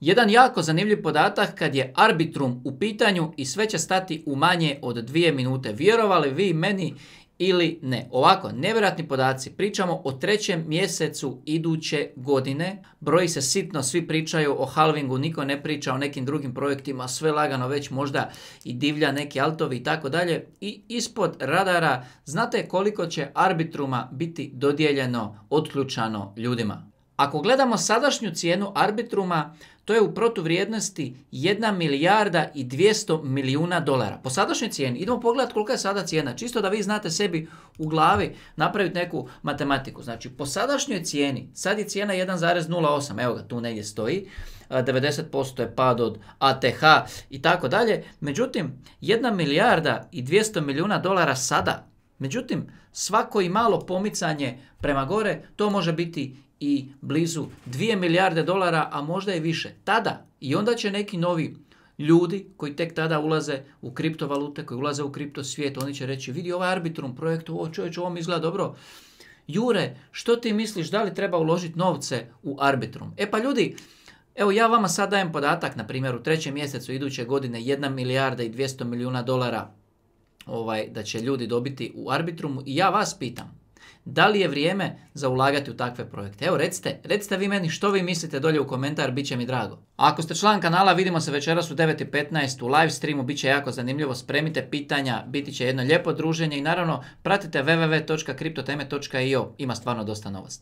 Jedan jako zanimljiv podatak kad je arbitrum u pitanju i sve će stati u manje od dvije minute. Vjerovali vi meni ili ne. Ovako, nevjerojatni podaci. Pričamo o trećem mjesecu iduće godine. Broji se sitno, svi pričaju o halvingu, niko ne priča o nekim drugim projektima, sve lagano već možda i divlja neki altovi i tako dalje. I ispod radara znate koliko će arbitruma biti dodijeljeno, otključano ljudima. Ako gledamo sadašnju cijenu arbitruma, to je u protuvrijednosti 1 milijarda i 200 milijuna dolara. Po sadašnjoj cijeni, idemo pogledati kolika je sada cijena, čisto da vi znate sebi u glavi napraviti neku matematiku. Znači, po sadašnjoj cijeni, sad je cijena 1,08, evo ga, tu negdje stoji, 90% je pad od ATH i tako dalje. Međutim, 1 milijarda i 200 milijuna dolara sada Međutim, svako i malo pomicanje prema gore, to može biti i blizu 2 milijarde dolara, a možda i više. Tada i onda će neki novi ljudi koji tek tada ulaze u kriptovalute, koji ulaze u kripto svijet, oni će reći vidi ovaj arbitrum projekt, ovo čovječ, ovo mi izgleda dobro. Jure, što ti misliš, da li treba uložiti novce u arbitrum? E pa ljudi, evo ja vama sad dajem podatak, na primjer u trećem mjesecu iduće godine 1 milijarda i 200 milijuna dolara ovaj, da će ljudi dobiti u arbitrumu i ja vas pitam, da li je vrijeme za ulagati u takve projekte? Evo recite, recite vi meni što vi mislite dolje u komentar, bit će mi drago. ako ste član kanala, vidimo se večeras u 9.15 u live streamu, bit će jako zanimljivo, spremite pitanja, biti će jedno lijepo druženje i naravno pratite www.kriptoteme.io, ima stvarno dosta novosti.